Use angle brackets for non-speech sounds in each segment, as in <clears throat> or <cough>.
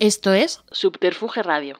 Esto es Subterfuge Radio.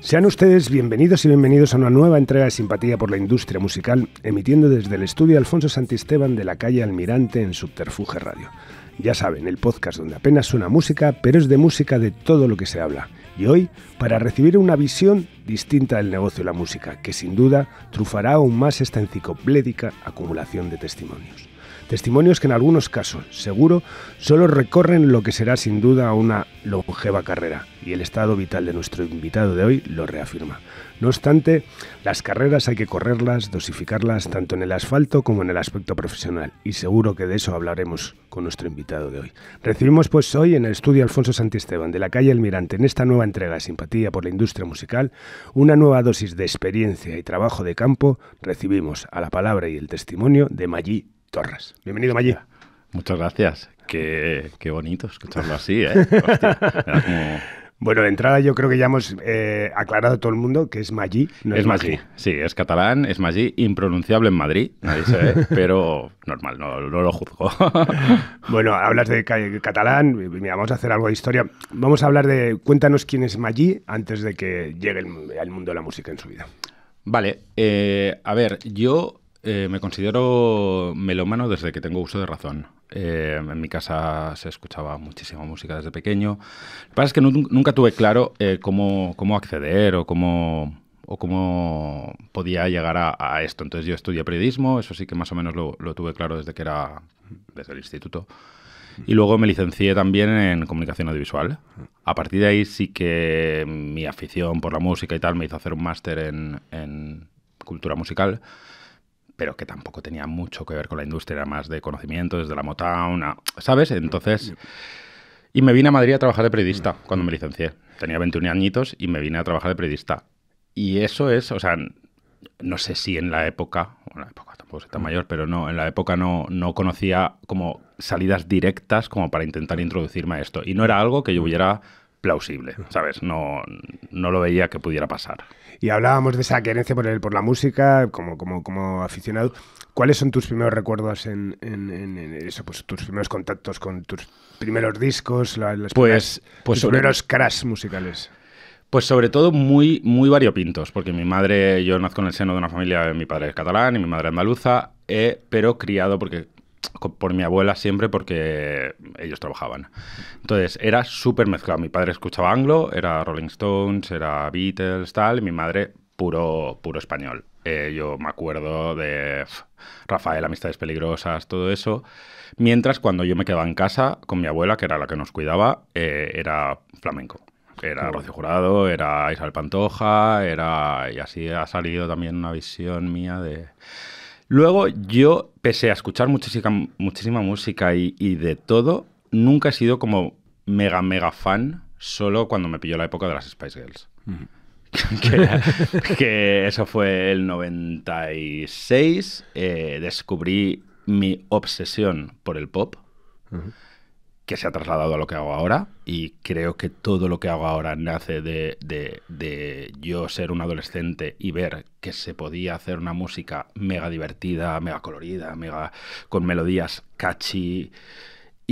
Sean ustedes bienvenidos y bienvenidos a una nueva entrega de Simpatía por la Industria Musical, emitiendo desde el estudio Alfonso Santisteban de la calle Almirante en Subterfuge Radio. Ya saben, el podcast donde apenas suena música, pero es de música de todo lo que se habla y hoy para recibir una visión distinta del negocio de la música, que sin duda trufará aún más esta enciclopédica acumulación de testimonios. Testimonios que en algunos casos, seguro, solo recorren lo que será sin duda una longeva carrera, y el estado vital de nuestro invitado de hoy lo reafirma. No obstante, las carreras hay que correrlas, dosificarlas tanto en el asfalto como en el aspecto profesional y seguro que de eso hablaremos con nuestro invitado de hoy. Recibimos pues hoy en el estudio Alfonso Santisteban de la calle Almirante en esta nueva entrega de Simpatía por la Industria Musical, una nueva dosis de experiencia y trabajo de campo, recibimos a la palabra y el testimonio de Magí Torres. Bienvenido Magí. Muchas gracias. Qué, bonito escucharlo así, ¿eh? <laughs> Bueno, de entrada yo creo que ya hemos eh, aclarado a todo el mundo que es Magí, es, Magí. Sí, es catalán, es Magí, impronunciable en Madrid, nadie sabe, <laughs> pero normal, no, lo juzgo. <laughs> bueno, hablas de catalán, vamos a hacer algo de historia. Vamos a hablar de, cuéntanos quién es Magí antes de que llegue al mundo de la música en su vida. Vale, eh, a ver, yo eh, me considero melómano desde que tengo uso de razón. Eh, en mi casa se escuchaba muchísima música desde pequeño. Lo que pasa es que nunca tuve claro eh, cómo, cómo, acceder o cómo, o cómo podía llegar a, esto. Entonces yo estudié periodismo, eso sí que más o menos lo, tuve claro desde que era desde el instituto. Y luego me licencié también en comunicación audiovisual. A partir de ahí sí que mi afición por la música y tal me hizo hacer un máster en, en cultura musical pero que tampoco tenía mucho que ver con la industria, era más de conocimiento, desde la Motown, ¿sabes? Entonces... Y me vine a Madrid a trabajar de periodista cuando me licencié. Tenía 21 añitos y me vine a trabajar de periodista. Y eso es, o sea, no sé si en la época, en la época tampoco soy tan mm. mayor, pero no, en la época no, no conocía como salidas directas como para intentar introducirme a esto. Y no era algo que yo mm. hubiera plausible, ¿sabes? No, no lo veía que pudiera pasar. Y hablábamos de esa querencia por, por la música, como, como, como aficionado. ¿Cuáles son tus primeros recuerdos en, en, eso? Pues tus primeros contactos con tus primeros discos, los pues, pues primeros crash musicales. Pues sobre todo muy, muy variopintos, porque mi madre, yo nazco en el seno de una familia, mi padre es catalán y mi madre andaluza, eh, pero criado, porque por mi abuela siempre porque ellos trabajaban. Entonces era súper mezclado. Mi padre escuchaba anglo, era Rolling Stones, era Beatles, tal, y mi madre puro, puro español. Eh, yo me acuerdo de Rafael, Amistades Peligrosas, todo eso. Mientras cuando yo me quedaba en casa con mi abuela, que era la que nos cuidaba, eh, era flamenco. Era Rocío Jurado, era Isabel Pantoja, era... Y así ha salido también una visión mía de Luego yo, pese a escuchar muchísima, muchísima música y, de todo, nunca he sido como mega, mega fan, solo cuando me pilló la época de las Spice Girls. <laughs> <laughs> que, eso fue el 96. Eh, descubrí mi obsesión por el pop que se ha trasladado a lo que hago ahora y creo que todo lo que hago ahora nace de, de, yo ser un adolescente y ver que se podía hacer una música mega divertida, mega colorida, mega con melodías catchy,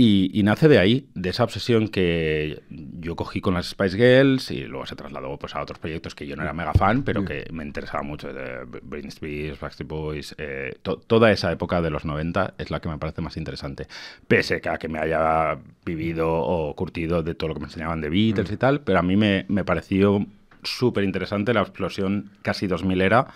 y, nace de ahí, de esa obsesión que yo cogí con las Spice Girls y luego se trasladó pues, a otros proyectos que yo no era mega fan, pero que me interesaba mucho. De Britney Spears, Backstreet Boys, eh, toda esa época de los 90 es la que me parece más interesante. Pese a que me haya vivido o curtido de todo lo que me enseñaban de Beatles mm. y tal, pero a mí me, me pareció súper interesante la explosión casi 2000 era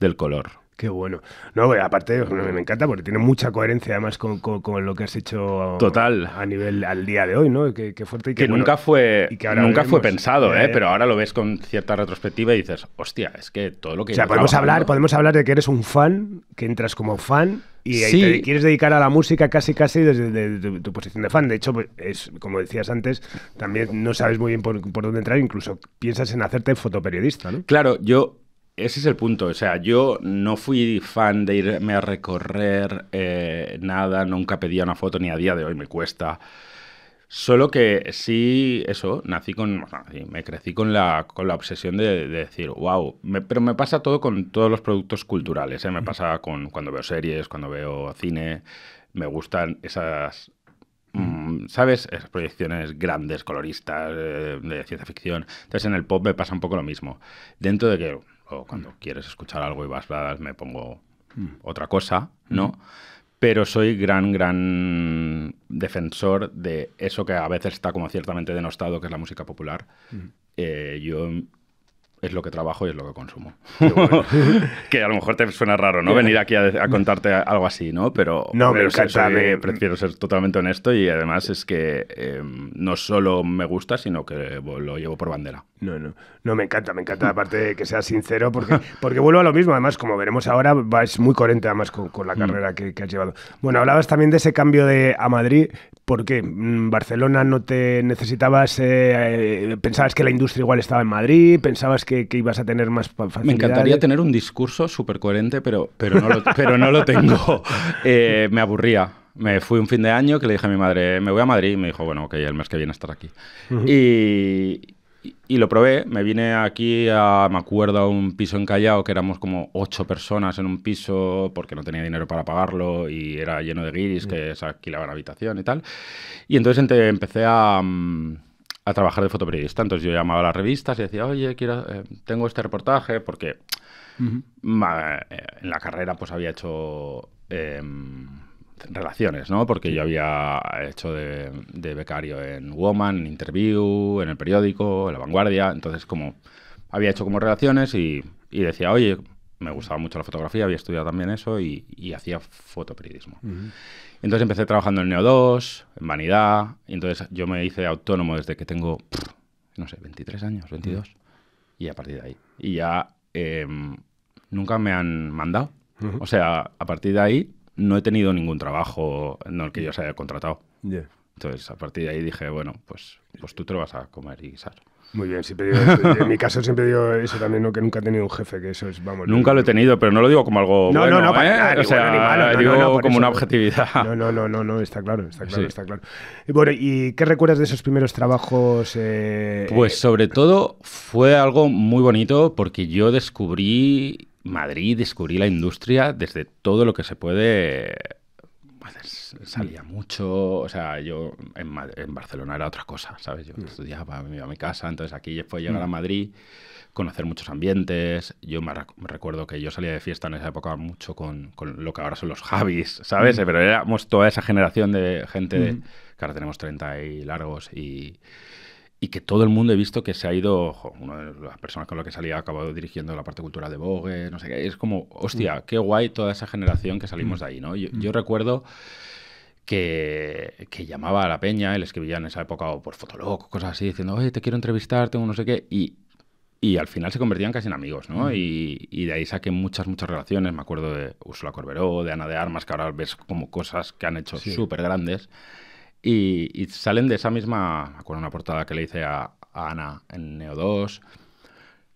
del color. Qué bueno. No, aparte me encanta porque tiene mucha coherencia además con, lo que has hecho Total. a nivel al día de hoy, ¿no? Qué, fuerte y que nunca fue nunca fue pensado, ¿eh? ¿eh? Pero ahora lo ves con cierta retrospectiva y dices, hostia, es que todo lo que O sea, podemos hablar, podemos hablar de que eres un fan, que entras como fan y quieres dedicar a la música casi casi desde tu, posición de fan. De hecho, pues, es como decías antes, también no sabes muy bien por, por dónde entrar, incluso piensas en hacerte fotoperiodista, ¿no? Claro, yo ese es el punto. O sea, yo no fui fan de irme a recorrer eh, nada, nunca pedía una foto, ni a día de hoy me cuesta. Solo que sí, eso, nací con. me crecí con la, con la obsesión de, decir, wow. pero me pasa todo con todos los productos culturales. ¿eh? Me pasa con cuando veo series, cuando veo cine. Me gustan esas. Mm, ¿Sabes? Esas proyecciones grandes, coloristas, eh, de ciencia ficción. Entonces en el pop me pasa un poco lo mismo. Dentro de que o cuando quieres escuchar algo y vas, me pongo mm. otra cosa, ¿no? Mm. Pero soy gran, gran defensor de eso que a veces está como ciertamente denostado, que es la música popular. Mm. Eh, yo es lo que trabajo y es lo que consumo. <laughs> que a lo mejor te suena raro, ¿no? Venir aquí a, contarte algo así, ¿no? Pero, no, me prefiero ser totalmente honesto y además es que em, no solo me gusta, sino que lo llevo por bandera. No, no, no, me encanta, me encanta, aparte de que seas sincero, porque, porque vuelvo a lo mismo, además, como veremos ahora, es muy coherente además con, la mm. carrera que, que, has llevado. Bueno, hablabas también de ese cambio de, a Madrid, ¿Por porque mm, Barcelona no te necesitabas, eh, eh, pensabas que la industria igual estaba en Madrid, pensabas que, ibas a tener más facilidad. Me encantaría tener un discurso súper coherente, pero, pero, no lo, pero no lo tengo. <laughs> Eh, me aburría. Me fui un fin de año que le dije a mi madre, me voy a Madrid, y me dijo, bueno, ok, el mes que viene estar aquí. y, y, lo probé, me vine aquí a, me acuerdo, a un piso encallado, que éramos como ocho personas en un piso, porque no tenía dinero para pagarlo, y era lleno de guiris mm. que se alquilaban habitación y tal. Y entonces empecé a... Mm, trabajar de fotoperiodista. Entonces yo llamaba a las revistas y decía, oye, eh, tengo este reportaje, porque eh, en la carrera pues había hecho em, relaciones, ¿no? Porque yo había hecho de, becario en Woman, en Interview, en el periódico, en La Vanguardia. Entonces como había hecho como relaciones y, decía, oye, me gustaba mucho la fotografía, había estudiado también eso y, hacía fotoperiodismo. Entonces empecé trabajando en Neo 2, en Vanidad, y entonces yo me hice autónomo desde que tengo, no sé, 23 años, 22, y a partir de ahí. Y ya em, nunca me han mandado. O sea, a partir de ahí no he tenido ningún trabajo en el que yo se haya contratado. Entonces, a partir de ahí dije, bueno, pues, pues tú te lo vas a comer y guisar. Muy bien, siempre digo, en mi caso siempre digo eso también, ¿no? que nunca he tenido un jefe, que eso es, Nunca lo he tenido, pero no lo digo como algo No, bueno, ¿eh? no, no, digo como una objetividad. No, no, no, no, está claro, está claro, está claro. Y bueno, ¿y qué recuerdas de esos primeros trabajos? Eh, pues eh, sobre todo fue algo muy bonito porque yo descubrí Madrid, descubrí la industria desde todo lo que se puede salía mucho, o sea, yo en, Barcelona era otra cosa, ¿sabes? Yo mm. estudiaba, me iba a mi casa, entonces aquí fue llegar mm. a Madrid, conocer muchos ambientes, yo me, recuerdo que yo salía de fiesta en esa época mucho con, con lo que ahora son los Javis, ¿sabes? Mm. Pero éramos toda esa generación de gente que ahora tenemos 30 y largos y y que todo el mundo he visto que se ha ido, ojo, una de las personas con las que salía ha acabado dirigiendo la parte cultural de Vogue, no sé qué, es como, hostia, qué guay toda esa generación que salimos de ahí, ¿no? yo recuerdo que, llamaba a la peña él escribía en esa época o por Fotolog, cosas así, diciendo, oye, te quiero entrevistar, tengo no sé qué. Y, y al final se convertían casi en amigos, ¿no? Y, de ahí saqué muchas, muchas relaciones. Me acuerdo de Úrsula Corberó, de Ana de Armas, que ahora ves como cosas que han hecho súper grandes. Y, salen de esa misma, me acuerdo una portada que le hice a, Ana en Neo 2.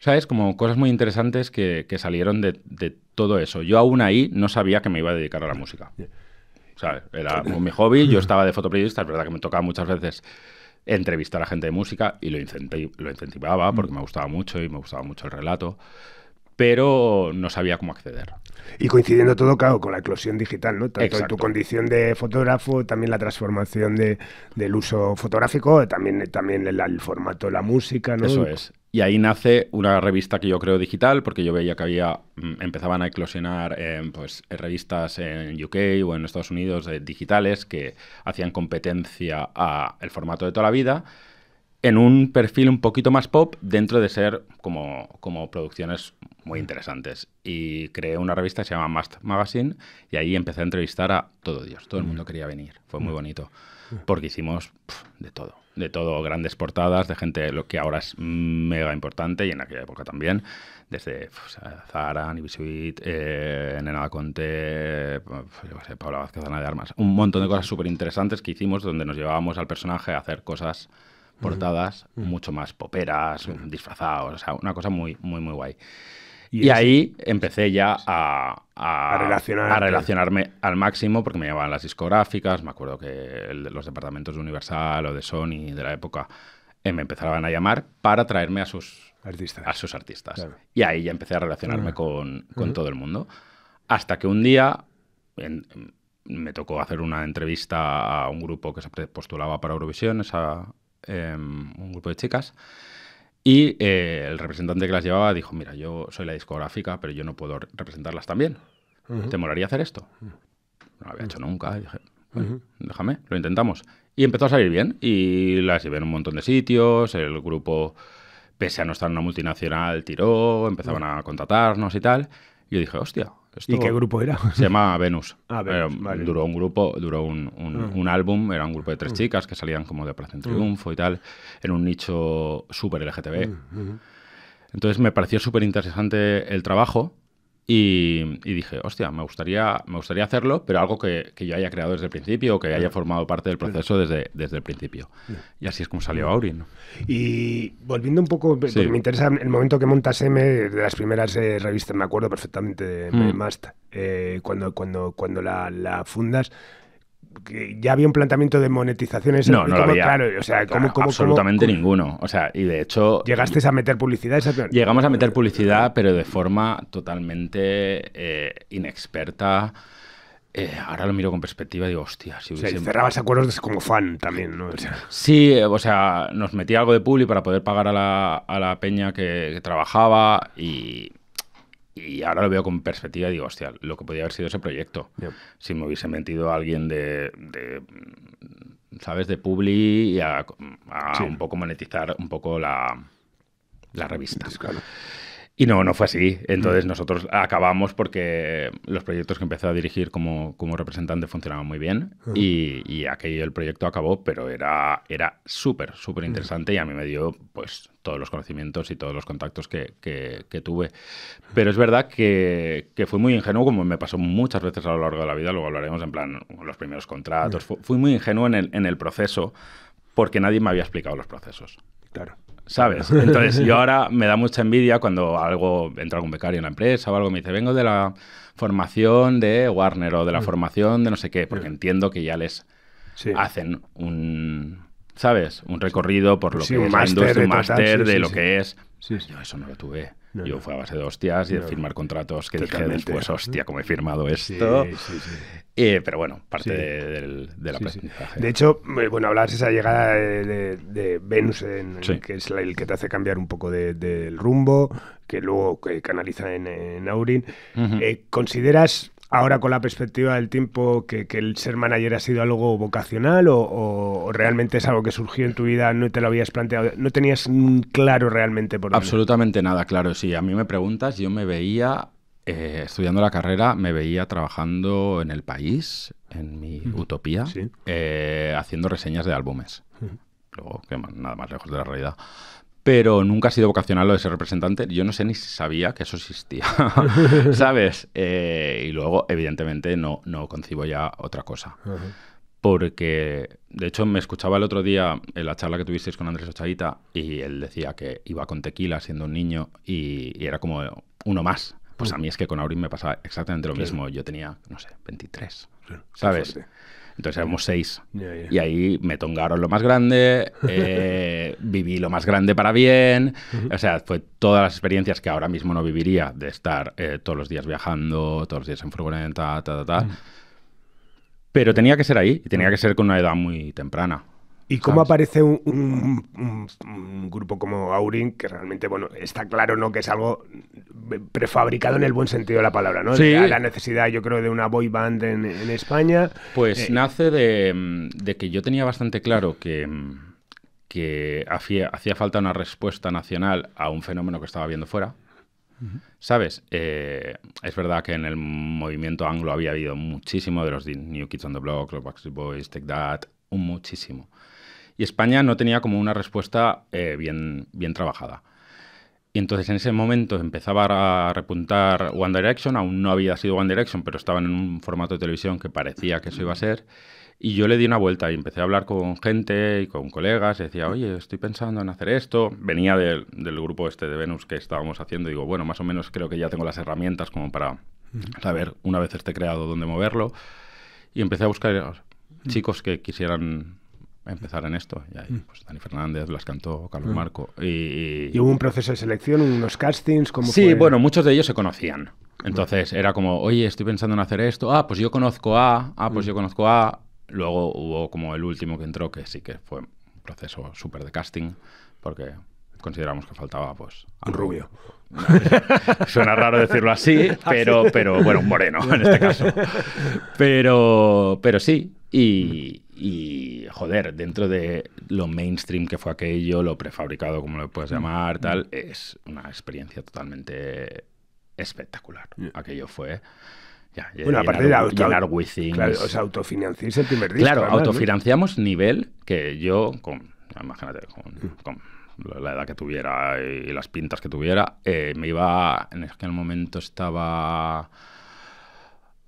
¿Sabes? Como cosas muy interesantes que, que salieron de, de, todo eso. Yo aún ahí no sabía que me iba a dedicar a la música. Era mi hobby, yo estaba de fotoperiodista, es verdad que me tocaba muchas veces entrevistar a gente de música y lo, lo incentivaba porque me gustaba mucho y me gustaba mucho el relato pero no sabía cómo acceder. Y coincidiendo todo, claro, con la eclosión digital, ¿no? Tanto En tu condición de fotógrafo, también la transformación de, del uso fotográfico, también, también el, el, formato de la música, ¿no? Eso es. Y ahí nace una revista que yo creo digital, porque yo veía que había mm, empezaban a eclosionar pues, revistas en UK o en Estados Unidos eh, digitales que hacían competencia al formato de toda la vida, en un perfil un poquito más pop dentro de ser como, como producciones muy interesantes. Y creé una revista que se llama Must Magazine y ahí empecé a entrevistar a todo Dios, todo el mundo quería venir, fue muy bonito porque hicimos de todo. De todo, grandes portadas, de gente lo que ahora es mega importante y en aquella época también, desde Zara, Nibisuit, eh, Nena Conte, yo yo sé, Paula Vázquez, Ana de Armas. Un montón de cosas súper interesantes que hicimos donde nos llevábamos al personaje a hacer cosas portadas mucho más poperas, disfrazados, o sea, una cosa muy, muy, muy guay. Y, ahí empecé ya a, relacionarme al máximo porque me llevaban las discográficas, me acuerdo que los departamentos de Universal o de Sony de la época eh, me empezaban a llamar para traerme a sus artistas. A sus artistas. Y ahí ya empecé a relacionarme ah. con, todo el mundo. Hasta que un día me tocó hacer una entrevista a un grupo que se postulaba para Eurovisión, esa, em, un grupo de chicas. Y eh, el representante que las llevaba dijo, mira, yo soy la discográfica, pero yo no puedo representarlas también. bien, ¿Te molaría hacer esto? No lo había hecho nunca. Y dije, déjame, lo intentamos. Y empezó a salir bien. Y las llevé en un montón de sitios. El grupo, pese a no estar en una multinacional, tiró, empezaban a contratarnos y tal. Y yo dije, hostia, ¿Y qué grupo era? Se llama Venus. Ah, eh, duró un grupo, duró ah. un, álbum, era un grupo de tres ah. chicas que salían como de Plaza en Triunfo y tal, en un nicho súper LGTB. Entonces me pareció súper interesante el trabajo y, dije, hostia, me gustaría, me gustaría hacerlo, pero algo que, que yo haya creado desde el principio o que haya formado parte del proceso desde, desde el principio. Y así es como salió Aurin. Y volviendo un poco, me interesa el momento que montas M, de las primeras eh, revistas, me acuerdo perfectamente de hmm. Mast, eh, cuando, cuando, cuando la, la fundas ya había un planteamiento de monetizaciones no, no lo había. absolutamente ninguno o sea y de hecho llegaste a meter publicidad esa... llegamos a meter publicidad pero de forma totalmente eh, inexperta eh, ahora lo miro con perspectiva y digo, hostia, si hubiese... cerrabas acuerdos como fan también, ¿no? Sí, o sea, nos metía algo de publi para poder pagar a la, a la peña que trabajaba y, y ahora lo veo con perspectiva y digo, hostia, lo que podía haber sido ese proyecto. Si me hubiese metido alguien de, ¿sabes?, de Publi y a, un poco monetizar un poco la, la revista. Y no, no fue así. Entonces mm. nosotros acabamos porque los proyectos que empecé a dirigir como, como representante funcionaban muy bien y, aquello el proyecto acabó, pero era, era súper, súper mm. interesante y a mí me dio pues todos los conocimientos y todos los contactos que, que, tuve. Pero es verdad que, que, fui muy ingenuo, como me pasó muchas veces a lo largo de la vida, luego hablaremos en plan los primeros contratos, mm. fui muy ingenuo en el, en el proceso porque nadie me había explicado los procesos. Claro. ¿sabes? <laughs> Entonces yo ahora me da mucha envidia cuando algo entra algún becario en la empresa o algo me dice, vengo de la formación de Warner o de la mm. formación de no sé qué, porque mm. entiendo que ya les hacen un, ¿sabes? Un recorrido por lo que es un máster de lo que es. Yo eso no lo tuve. Yo fue a base de hostias y de firmar contratos que Totalmente. dije después, hostia, como he firmado esto. Eh, pero bueno, parte de, la presentación. De hecho, eh, bueno, hablabas esa llegada de, Venus, que es el que te hace cambiar un poco del rumbo, que luego eh, canaliza en, Aurin. ¿Consideras ahora con la perspectiva del tiempo que, el ser manager ha sido algo vocacional o, realmente es algo que surgió en tu vida, no te lo habías planteado, no tenías claro realmente por Absolutamente nada claro, Si A mí me preguntas, yo me veía eh, estudiando la carrera me veía trabajando en el país, en mi utopía, eh, haciendo reseñas de álbumes. Luego, que nada más lejos de la realidad pero nunca ha sido vocacional lo de ser representante. Yo no sé ni sabía que eso existía, <laughs> ¿sabes? Eh, y luego, evidentemente, no, no concibo ya otra cosa. Porque, de hecho, me escuchaba el otro día en la charla que tuvisteis con Andrés Ochaita y él decía que iba con tequila siendo un niño y, era como uno más. Pues mm. a mí es que con Aurín me pasaba exactamente lo mismo. Yo tenía, no sé, 23, ¿sabes? Entonces éramos seis. Y ahí me tongaron lo más grande, <laughs> eh, viví lo más grande para bien. O sea, fue todas las experiencias que ahora mismo no viviría de estar eh, todos los días viajando, todos los días en furgoneta, tal. ta, ta. Mm. Pero tenía que ser ahí y tenía que ser con una edad muy temprana. ¿Y cómo aparece un, grupo como Aurin, que realmente, bueno, está claro, ¿no? Que es algo prefabricado en el buen sentido de la palabra, ¿no? Sí. La, necesidad, yo creo, de una boy band en, España. Pues eh, nace mm, de, que yo tenía bastante claro que, mm, que hacía, hacía, falta una respuesta nacional a un fenómeno que estaba viendo fuera. ¿Sabes? Eh, es verdad que en el movimiento anglo había habido muchísimo de los New Kids on the Block, los Backstreet Boys, Take That, un muchísimo. España no tenía como una respuesta eh, bien, bien trabajada. Y entonces en ese momento empezaba a repuntar One Direction, aún no había sido One Direction, pero estaban en un formato de televisión que parecía que eso iba a ser. Y yo le di una vuelta y empecé a hablar con gente y con colegas. decía, oye, estoy pensando en hacer esto. Venía del, grupo este de Venus que estábamos haciendo. Y digo, bueno, más o menos creo que ya tengo las herramientas como para saber, una vez esté creado, dónde moverlo. Y empecé a buscar eh, chicos que quisieran empezar en esto. Y ahí, mm. pues, Dani Fernández las cantó, Carlos mm. Marco. Y... hubo un proceso de selección, unos castings? como sí, bueno, muchos de ellos se conocían. Entonces era como, oye, estoy pensando en hacer esto. Ah, pues yo conozco a. Ah, pues mm. yo conozco a. Luego hubo como el último que entró, que sí que fue un proceso súper de casting, porque consideramos que faltaba, pues. Un rubio. <laughs> Suena raro decirlo así, <laughs> ah, pero, pero bueno, un moreno en este caso. <laughs> Pero, pero sí, y, joder, dentro de lo mainstream que fue aquello, lo prefabricado, como lo puedes mm. llamar, mm. tal, es una experiencia totalmente espectacular. Aquello fue. Ya, bueno, aparte de auto, llenar Claro, el primer disco. Claro, autofinanciamos nivel que yo, con, imagínate, con, mm. la edad que tuviera y las pintas que tuviera, eh, me iba, en aquel momento estaba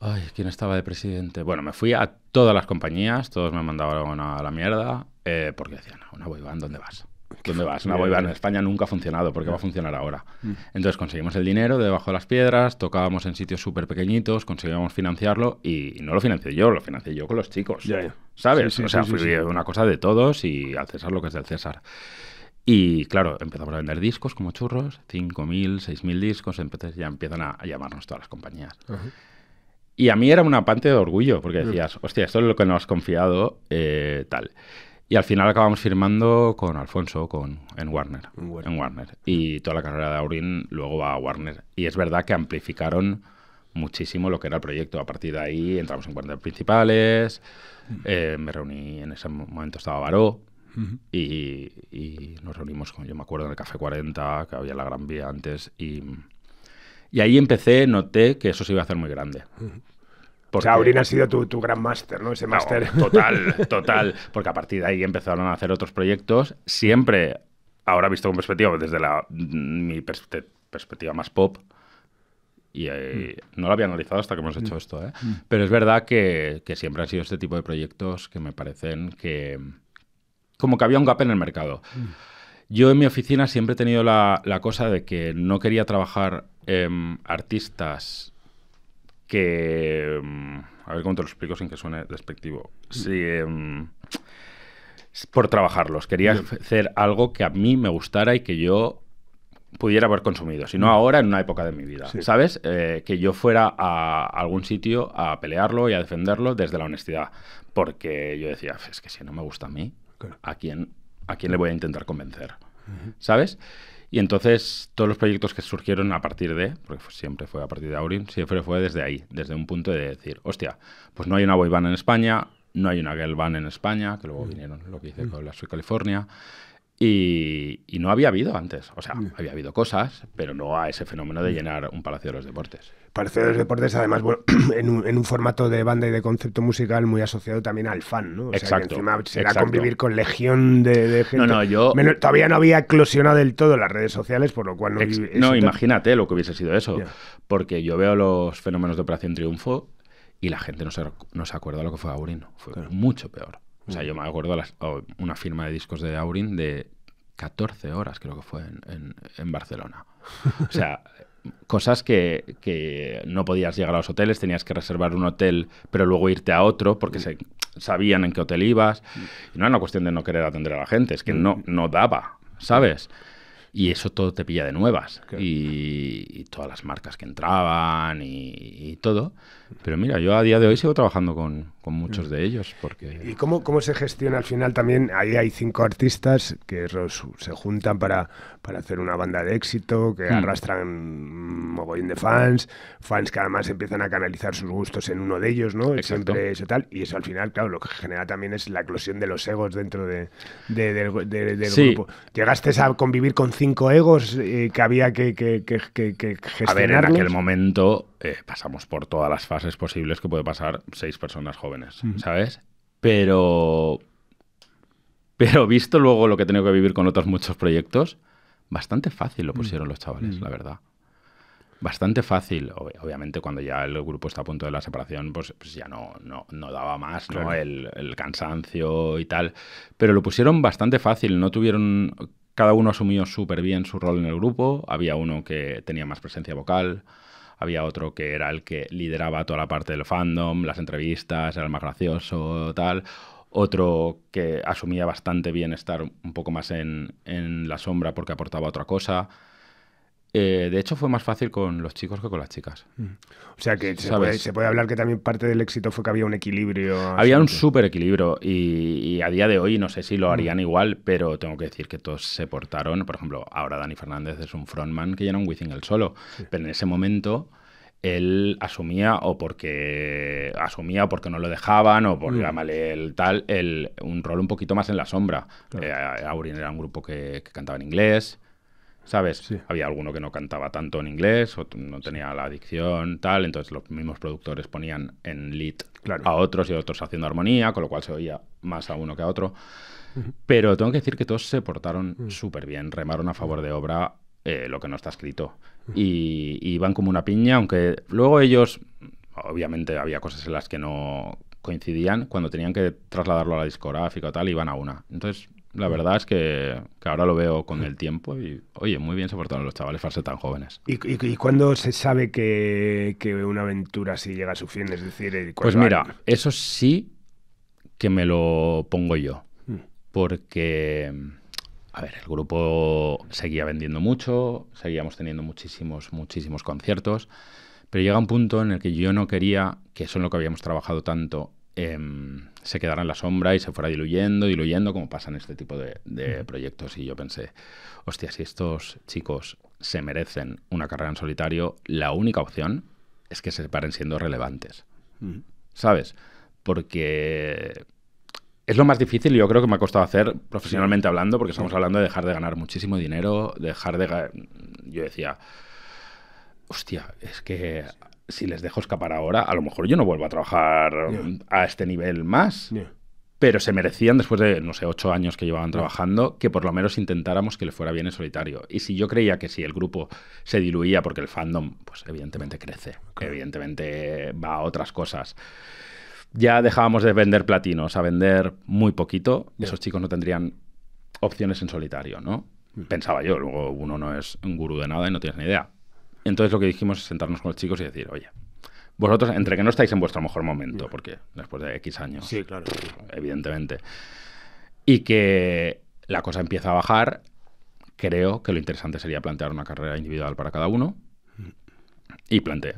Ay, ¿quién estaba de presidente? Bueno, me fui a todas las compañías, todos me mandaban a la mierda, eh, porque decían, no, una boyband, ¿dónde vas? ¿Dónde vas? Una boyband en España nunca ha funcionado, ¿por qué va a funcionar ahora? Mm. Entonces conseguimos el dinero debajo de las piedras, tocábamos en sitios súper pequeñitos, conseguíamos financiarlo y no lo financié yo, lo financié yo con los chicos. ¿Sabes? o sea, una cosa de todos y al César lo que es del César. Y claro, empezamos a vender discos como churros, 5.000, 6.000 discos, entonces ya empiezan a llamarnos todas las compañías. Y a mí era una parte de orgullo, porque decías, hostia, esto es lo que nos has confiado, eh, tal. Y al final acabamos firmando con Alfonso, con, en Warner. En Warner. Y toda la carrera de Aurin luego va a Warner. Y es verdad que amplificaron muchísimo lo que era el proyecto. A partir de ahí entramos en Warner principales. Eh, me reuní, en ese momento estaba Baró. y, y, nos reunimos, con, yo me acuerdo, en el Café 40, que había la Gran Vía antes, y, y ahí empecé, noté que eso se iba a hacer muy grande. O sea, Aurín ha sido tu, gran máster, ¿no? Ese máster. <laughs> total, <laughs> total. Porque a partir de ahí empezaron a hacer otros proyectos. Siempre, ahora visto con perspectiva, desde la, mm, mi perspectiva más pop, y eh, mm. no lo había analizado hasta que hemos hecho mm. esto. ¿eh? Pero es verdad que, siempre han sido este tipo de proyectos que me parecen que. como que había un gap en el mercado. Yo en mi oficina siempre he tenido la cosa de que no quería trabajar Em, artistas que... Em, a ver cómo te lo explico sin que suene despectivo. Sí, em, por trabajarlos. Quería hacer algo que a mí me gustara y que yo pudiera haber consumido, sino ahora en una época de mi vida, ¿sabes? Eh, que yo fuera a algún sitio a pelearlo y a defenderlo desde la honestidad, porque yo decía, es que si no me gusta a mí, ¿a, quién, ¿a quién le voy a intentar convencer? ¿Sabes? Y entonces todos los proyectos que surgieron a partir de, porque siempre fue a partir de Aurin, siempre fue desde ahí, desde un punto de decir, hostia, pues no hay una boy band en España, no hay una girl van en España, que luego mm. vinieron lo que hice mm. con la Sui California, y, no había habido antes. O sea, mm. había habido cosas, pero no a ese fenómeno de llenar un Palacio de los Deportes. Palacio de los Deportes, además, <clears throat> en, un, formato de banda y de concepto musical muy asociado también al fan, ¿no? O exacto. Sea, que encima será convivir con legión de, gente. No, no, yo. todavía no había eclosionado del todo las redes sociales, por lo cual no. no, imagínate lo que hubiese sido eso. Porque yo veo los fenómenos de Operación Triunfo y la gente no se, no se acuerda lo que fue Aurino. Fue mucho peor. O sea, yo mm. me acuerdo las, una firma de discos de Aurin de 14 horas, creo que fue, en, Barcelona. O sea, <laughs> cosas que, que, no podías llegar a los hoteles, tenías que reservar un hotel, pero luego irte a otro porque mm. se, sabían en qué hotel ibas. Y mm. no era una cuestión de no querer atender a la gente, es que no, no daba, ¿sabes? Y eso todo te pilla de nuevas. Y, todas las marcas que entraban y todo. Pero mira, yo a día de hoy sigo trabajando con, muchos mm. de ellos. Porque... ¿Y cómo, se gestiona al final también? Ahí hay cinco artistas que se juntan para, hacer una banda de éxito, que mm. arrastran un mogollón de fans, fans que además empiezan a canalizar sus gustos en uno de ellos, ¿no? Siempre eso tal. Y eso al final, claro, lo que genera también es la eclosión de los egos dentro de, del grupo. ¿Llegaste a convivir con cinco egos eh, que había que, que gestionar? A ver, en aquel momento eh, pasamos por todas las fases posibles que puede pasar seis personas jóvenes, ¿sabes? Pero. Pero visto luego lo que he tenido que vivir con otros muchos proyectos, bastante fácil lo mm. pusieron los chavales, la mm. verdad. Bastante fácil. obviamente, cuando ya el grupo está a punto de la separación, pues, pues ya no, no, no, daba más, ¿no? El, el cansancio y tal. Pero lo pusieron bastante fácil. No tuvieron cada uno asumió súper bien su rol en el grupo. Había uno que tenía más presencia vocal, había otro que era el que lideraba toda la parte del fandom, las entrevistas, era el más gracioso, tal. Otro que asumía bastante bien estar un poco más en, en la sombra porque aportaba otra cosa. Eh, de hecho, fue más fácil con los chicos que con las chicas. Mm. O sea que se puede, hablar que también parte del éxito fue que había un equilibrio. Había un súper equilibrio y, a día de hoy no sé si lo mm. harían igual, pero tengo que decir que todos se portaron. Por ejemplo, ahora Dani Fernández es un frontman que llena un Wizzing el solo, pero en ese momento él asumía o porque asumía o porque no lo dejaban o porque mm. era el tal el, un rol un poquito más en la sombra eh, Aurin era un grupo que cantaba en inglés ¿sabes? Había alguno que no cantaba tanto en inglés, o no tenía la adicción, tal, entonces los mismos productores ponían en lead a otros y otros haciendo armonía, con lo cual se oía más a uno que a otro. Pero tengo que decir que todos se portaron mm. súper bien, remaron a mm. favor de obra eh, lo que no está escrito. Mm. y, iban van como una piña, aunque luego ellos, obviamente había cosas en las que no coincidían, cuando tenían que trasladarlo a la discográfica tal, iban a una. Entonces, la verdad es que, ahora lo veo con el tiempo y, oye, muy bien soportaron los chavales para tan jóvenes. ¿Y, cuándo se sabe que, una aventura así llega a su fin? Es decir, eh, pues mira, eso sí que me lo pongo yo. Mm. Porque, a ver, el grupo seguía vendiendo mucho, seguíamos teniendo muchísimos, muchísimos conciertos, pero llega un punto en el que yo no quería, que eso es lo que habíamos trabajado tanto, Em, se quedara en la sombra y se fuera diluyendo, diluyendo, como pasa en este tipo de, proyectos. Y yo pensé, hostia, si estos chicos se merecen una carrera en solitario, la única opción es que se paren siendo relevantes. ¿Sabes? Porque es lo más difícil y yo creo que me ha costado hacer profesionalmente hablando, porque estamos hablando de dejar de ganar muchísimo dinero, dejar de... Yo decía, hostia, es que si les dejo escapar ahora, a lo mejor yo no vuelvo a trabajar a este nivel más. Pero se merecían, después de, no sé, ocho años que llevaban trabajando, que por lo menos intentáramos que le fuera bien en solitario. Y si yo creía que si el grupo se diluía, porque el fandom, pues evidentemente crece, evidentemente va a otras cosas. Ya dejábamos de vender platinos a vender muy poquito, esos chicos no tendrían opciones en solitario, ¿no? Pensaba yo, luego uno no es un gurú de nada y no tienes ni idea entonces lo que dijimos es sentarnos con los chicos y decir, oye, vosotros, entre que no estáis en vuestro mejor momento, mm. porque después de X años, sí, claro. evidentemente, y que la cosa empieza a bajar, creo que lo interesante sería plantear una carrera individual para cada uno. Mm. Y planteé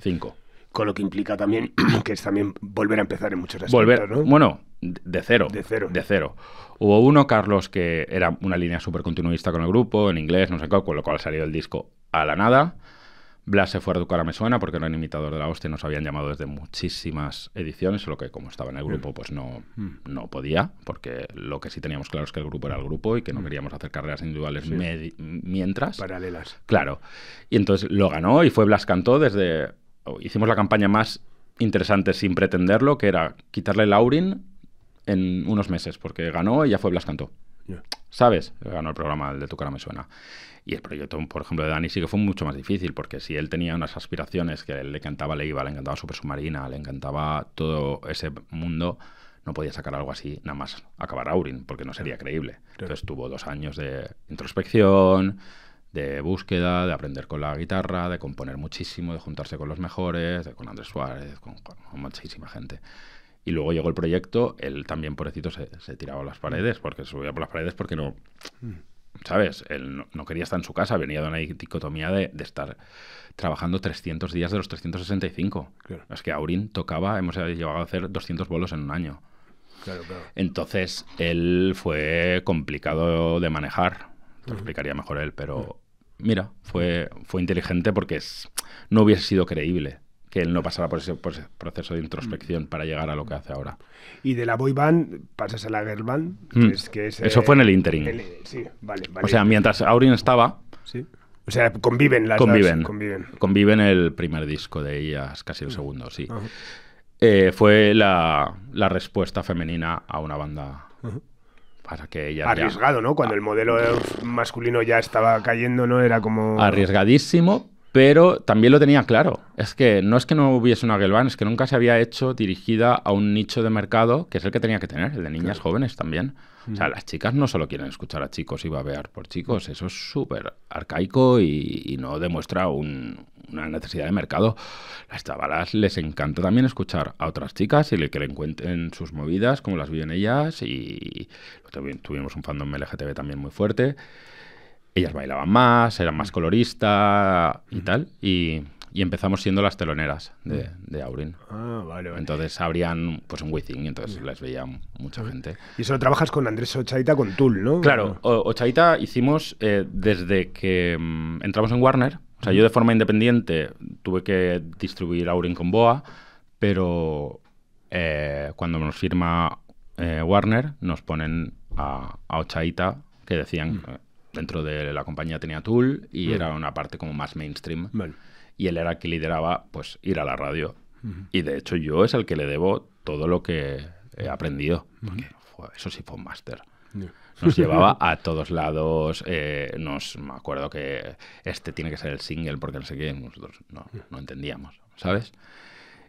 cinco con lo que implica también <clears throat> que es también volver a empezar en muchos aspectos, volver, ¿no? Bueno, de cero. De cero. De cero. Hubo uno, Carlos, que era una línea súper continuista con el grupo, en inglés, no sé qué, con lo cual salió el disco a la nada. Blas se fue a Educar a Me Suena porque era un imitador de la hostia y nos habían llamado desde muchísimas ediciones, lo que como estaba en el grupo mm. pues no, mm. no podía, porque lo que sí teníamos claro es que el grupo era el grupo y que no mm. queríamos hacer carreras individuales mientras. Paralelas. Claro. Y entonces lo ganó y fue Blas Cantó desde hicimos la campaña más interesante sin pretenderlo, que era quitarle el Aurin en unos meses, porque ganó y ya fue Blas Cantó. ¿Sabes? Ganó el programa de Tu cara me suena. Y el proyecto, por ejemplo, de Dani sí que fue mucho más difícil, porque si él tenía unas aspiraciones que le encantaba Leiva, le encantaba Super Submarina, le encantaba todo ese mundo, no podía sacar algo así, nada más acabar Aurin, porque no sería creíble. Entonces tuvo dos años de introspección, de búsqueda, de aprender con la guitarra, de componer muchísimo, de juntarse con los mejores, con Andrés Suárez, con, muchísima gente. Y luego llegó el proyecto, él también, pobrecito, se, tiraba a las paredes, porque subía por las paredes porque no... ¿Sabes? Él no, quería estar en su casa, venía de una dicotomía de, estar trabajando 300 días de los 365. Claro. Es que Aurín tocaba, hemos llegado a hacer 200 bolos en un año. Entonces, él fue complicado de manejar. lo explicaría mejor él, pero mira, fue, fue inteligente porque no hubiese sido creíble que él no pasara por ese, proceso de introspección para llegar a lo que hace ahora. Y de la boy band pasas a la girl band, mm. Eso fue en el eh, interim. sí, vale, O sea, mientras Aurin estaba... ¿Sí? O sea, conviven las conviven, conviven. Conviven el primer disco de ellas, casi el mm. segundo, sí. Eh, fue la, respuesta femenina a una banda que Arriesgado, ¿no? Cuando el modelo masculino ya estaba cayendo, ¿no? Era como... Arriesgadísimo, pero también lo tenía claro. Es que no es que no hubiese una Gelban, es que nunca se había hecho dirigida a un nicho de mercado que es el que tenía que tener, el de niñas jóvenes también. O sea, mm. las chicas no solo quieren escuchar a chicos y babear por chicos, eso es súper arcaico y, no demuestra un, una necesidad de mercado. Las chavalas les encanta también escuchar a otras chicas y que le encuentren sus movidas, como las viven ellas. Y tuvimos un fandom LGTB también muy fuerte. Ellas bailaban más, eran más coloristas y tal. Y empezamos siendo las teloneras de, de Aurin. Ah, vale, Entonces abrían pues un Withing y entonces las les veía mucha gente. Y solo trabajas con Andrés Ochaita, con Tool, ¿no? Claro, Ochaita hicimos eh, desde que mm, entramos en Warner, o sea, yo de forma independiente tuve que distribuir Aurin con Boa, pero eh, cuando nos firma eh, Warner nos ponen a, Ochaita, que decían mm. eh, dentro de la compañía tenía Tool y mm. era una parte como más mainstream. Y él era el que lideraba pues ir a la radio. Y de hecho yo es el que le debo todo lo que he aprendido. eso sí fue un máster nos <laughs> llevaba a todos lados. Eh, nos, me acuerdo que este tiene que ser el single porque no sé qué, nosotros no, entendíamos, ¿sabes?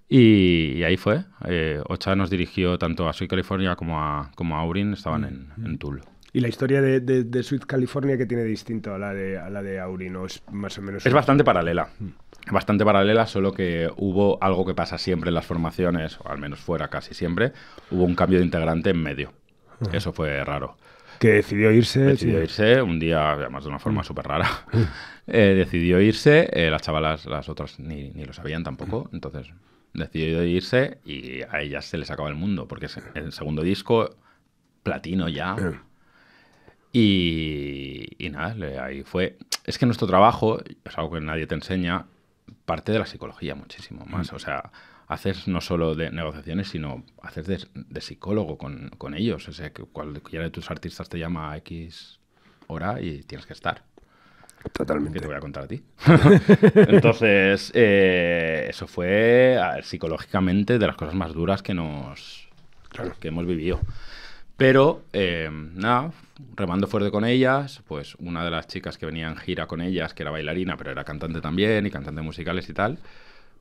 Y, ahí fue. Eh, Ocha nos dirigió tanto a Sweet California como a, como Aurin, estaban en, en Y la historia de, de, Sweet California que tiene distinto a la de, a la de Aurin, es más o menos... Es bastante paralela mm. bastante paralela, solo que hubo algo que pasa siempre en las formaciones, o al menos fuera casi siempre, hubo un cambio de integrante en medio. Eso fue raro. Que decidió irse. Decidió irse un día, además de una forma mm. súper rara. Mm. <laughs> Eh, decidió irse, eh, las chavalas, las otras ni, lo sabían tampoco, mm. entonces decidió irse y a ellas se les acaba el mundo, porque es el segundo disco, platino ya. Y, nada, ahí fue. Es que nuestro trabajo, es algo que nadie te enseña, parte de la psicología muchísimo más. O sea, hacer no solo de negociaciones, sino hacer de, psicólogo con, ellos. O sea, que cualquiera de tus artistas te llama a X hora y tienes que estar. Totalmente. Y te voy a contar a ti. <laughs> Entonces, eh, eso fue ah, psicológicamente de las cosas más duras que nos que hemos vivido. Pero, eh, nada, remando fuerte con ellas, pues una de las chicas que venía en gira con ellas, que era bailarina, pero era cantante también y cantante musicales y tal,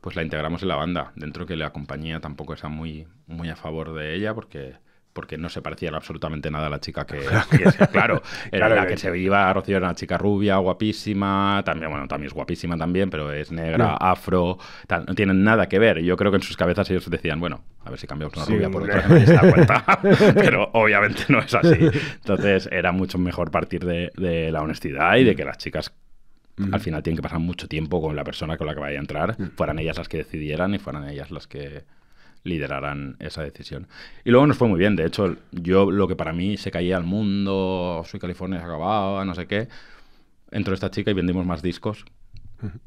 pues la integramos en la banda, dentro que la compañía tampoco está muy, muy a favor de ella porque porque no se parecía absolutamente nada a la chica que, es, claro, <laughs> era la eh. que se viva, Rocío era una chica rubia, guapísima, también, bueno, también es guapísima también, pero es negra, afro, no tienen nada que ver. Yo creo que en sus cabezas ellos decían, bueno, a ver si cambiamos una rubia por otra, <laughs> pero obviamente no es así. <laughs> Entonces era mucho mejor partir de, de la honestidad y de que las chicas al final tienen que pasar mucho tiempo con la persona con la que vaya a entrar, mm. fueran ellas las que decidieran y fueran ellas las que lideraran esa decisión. Y luego nos fue muy bien, de hecho, yo lo que para mí se caía al mundo, soy California, se acababa, no sé qué, entró esta chica y vendimos más discos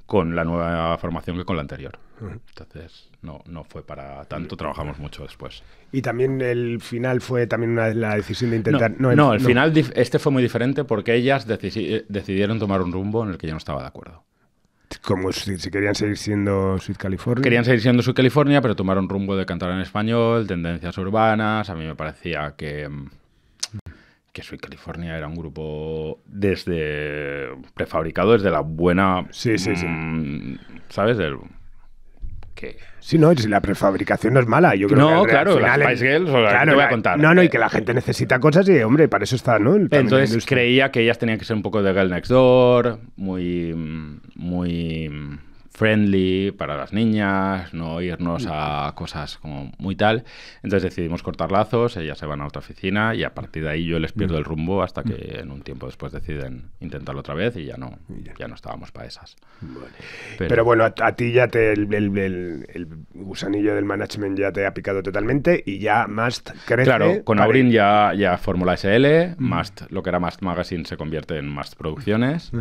con la nueva formación que con la anterior. Entonces, no, no fue para tanto, trabajamos mucho después. Y también el final fue también la decisión de intentar... No, no el, final este fue muy diferente porque ellas eh, decidieron tomar un rumbo en el que yo no estaba de acuerdo. Como si, querían seguir siendo Sweet California. Querían seguir siendo Sweet California, pero tomaron rumbo de cantar en español, tendencias urbanas. A mí me parecía que. Mm, que Sweet California era un grupo desde prefabricado desde la buena sí sí sí mm, sabes que Sí, no, la prefabricación no es mala, yo creo no, claro, las Spice Girls, te voy a contar. No, no, y que la gente necesita cosas y, hombre, para eso está, ¿no? El Entonces creía que ellas tenían que ser un poco de Girl Next Door, muy, muy friendly para las niñas, no irnos a cosas como muy tal. Entonces decidimos cortar lazos, ellas se van a otra oficina y a partir de ahí yo les mm. pierdo el rumbo hasta mm. que en un tiempo después deciden intentarlo otra vez y ya no, ya no estábamos para esas. Pero, bueno, a, ti ya te el, el, el, el, gusanillo del management ya te ha picado totalmente y ya Must. crece. Claro, con Aurin ya, ya Fórmula SL, Must. Mm. lo que era Must Magazine se convierte en Must Producciones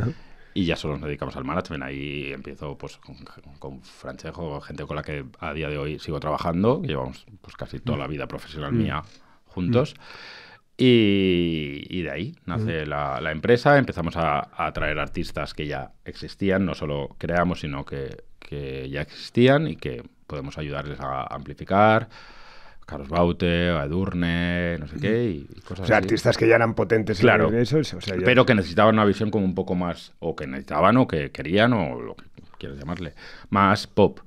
y ya solo nos dedicamos al management. Ahí empiezo pues con, con Francesco, gente con la que a día de hoy sigo trabajando, llevamos pues casi toda la vida profesional mm. mía mm. juntos. Y, de ahí nace mm. la, empresa, empezamos a, atraer traer artistas que ya existían, no solo creamos, sino que, que ya existían y que podemos ayudarles a amplificar, Carlos Baute, a Edurne, no sé qué, y, así. O sea, artistas que ya eran potentes claro, en eso. Pero que necesitaban una visión como un poco más, o que necesitaban, o que querían, o lo que quieras llamarle, más pop.